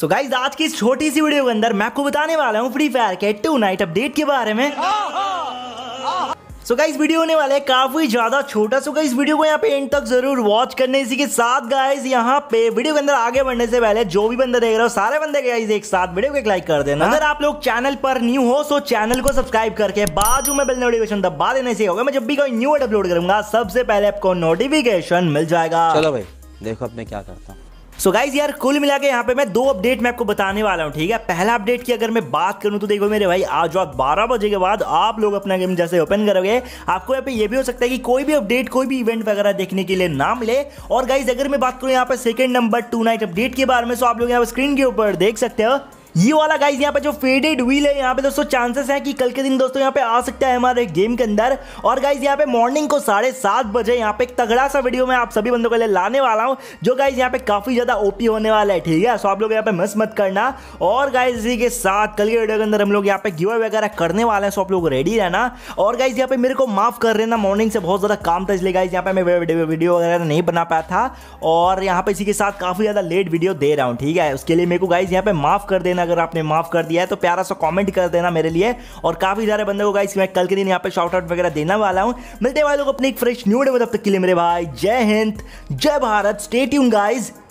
सो so guys आज की इस छोटी सी वीडियो के अंदर मैं आपको बताने वाला हूँ फ्री फायर के टू नाइट अपडेट के बारे में सो गाइस वीडियो होने वाला है काफी ज्यादा छोटा सो गाइस वीडियो को यहाँ पे एंड तक जरूर वॉच करने इसी के साथ गाइस यहाँ पे वीडियो के अंदर आगे बढ़ने से पहले जो भी बंदा देख रहे हो सारे बंदे गाइस एक साथ वीडियो को एक लाइक कर देना हाँ। अगर आप लोग चैनल पर न्यू हो सो चैनल को सब्सक्राइब करके बाजू में बिल नोटिफिकेशन दबा देने से होगा मैं जब भी कोई न्यू अपलोड करूंगा सबसे पहले आपको नोटिफिकेशन मिल जाएगा चलो भाई देखो अब मैं क्या करता हूँ सो गाइज यार कुल मिला के यहाँ पे मैं दो अपडेट मैं आपको बताने वाला हूँ ठीक है पहला अपडेट की अगर मैं बात करूँ तो देखो मेरे भाई आज रात बारह बजे के बाद आप लोग अपना गेम जैसे ओपन करोगे आपको यहाँ पे ये भी हो सकता है कि कोई भी अपडेट कोई भी इवेंट वगैरह देखने के लिए नाम ले और गाइज अगर मैं बात करूँ यहाँ पर second number tonight update के बारे में सो आप लोग यहाँ पर स्क्रीन के ऊपर देख सकते हो ये वाला गाइज यहाँ पे जो फेडेड व्हील है यहाँ पे दोस्तों चांसेस हैं कि कल के दिन दोस्तों यहाँ पे आ सकता है हमारे गेम के अंदर और गाइज यहाँ पे मॉर्निंग को साढ़े सात बजे यहाँ पे एक तगड़ा सा वीडियो मैं आप सभी बंदों के लिए लाने वाला हूँ जो गाइज यहाँ पे काफी ज्यादा ओपी होने वाला है ठीक है सो आप लोग यहाँ पे मस्त मत करना और गाइज इसी के साथ कल के वीडियो के अंदर हम लोग यहाँ पे गिवे वगैरह करने वाले हैं सो आप लोग रेडी रहना और गाइज यहाँ पे मेरे को माफ कर रहे ना मॉर्निंग से बहुत ज्यादा काम था इसलिए गाइज यहाँ पे मैं वीडियो वगैरह नहीं बना पाया था और यहाँ पे इसी के साथ काफी ज्यादा लेट वीडियो दे रहा हूँ ठीक है उसके लिए मेरे को गाइज यहाँ पे माफ कर देना अगर आपने माफ़ कर दिया है तो प्यारा सा कॉमेंट कर देना मेरे लिए और काफ़ी सारे बंदे को गाइस मैं कल के दिन यहाँ पे शॉर्ट आउट वगैरह देने वाला हूँ मिलते वाले को अपने एक फ्रेश न्यू डे तक के लिए मेरे भाई जय हिंद जय भारत स्टेट यून गाइज़